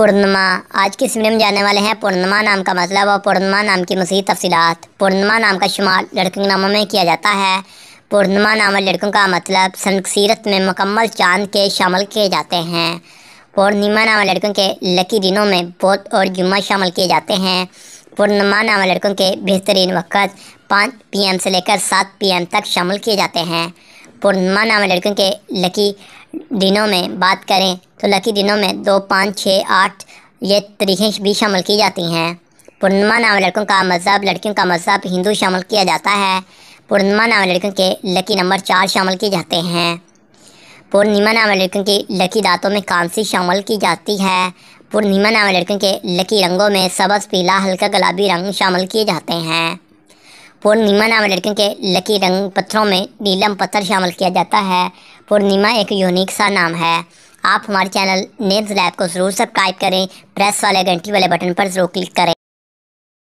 पूर्णिमा आज के इस में जानने वाले हैं पूर्णिमा नाम का मतलब और पूर्णिमा नाम की मसीह तफसीत पूर्णिमा नाम का शुमार लड़कों के नामों में किया जाता है पूर्णिमा नाम लड़कों का मतलब संसीरत में मुकम्मल चांद के शामिल किए जाते हैं पूर्णिमा नाम लड़कों के लकी दिनों में बोध और जुम्मा शामिल किए जाते हैं पूर्णिमा नाम लड़कों के बेहतरीन वक्त पाँच पी से लेकर सात पी तक शामिल किए जाते हैं पूर्णिमा नाम लड़कों के लकी दिनों में बात करें तो लकी दिनों में दो पाँच छः आठ ये तारीखें भी शामिल की जाती हैं पूर्णिमा नाम लड़कों का मजहब लड़कियों का मजहब हिंदू शामिल किया जाता है पूर्णिमा नाम लड़कियों के लकी नंबर चार शामिल किए जाते हैं पूर्णिमा नाम लड़कियों की लकी दांतों में कांसी शामिल की जाती है पूर्णिमा नाम लड़कियों के लकी रंगों में सबस पीला हल्का गुलाबी रंग शामिल किए जाते हैं पूर्णिमा नाम लड़कियों के लकी रंग पत्थरों में नीलम पत्थर शामिल किया जाता है पूर्णिमा एक यूनिक सा नाम है आप हमारे चैनल नेम्स लैब को ज़रूर सब्सक्राइब करें प्रेस वाले घंटी वाले बटन पर ज़रूर क्लिक करें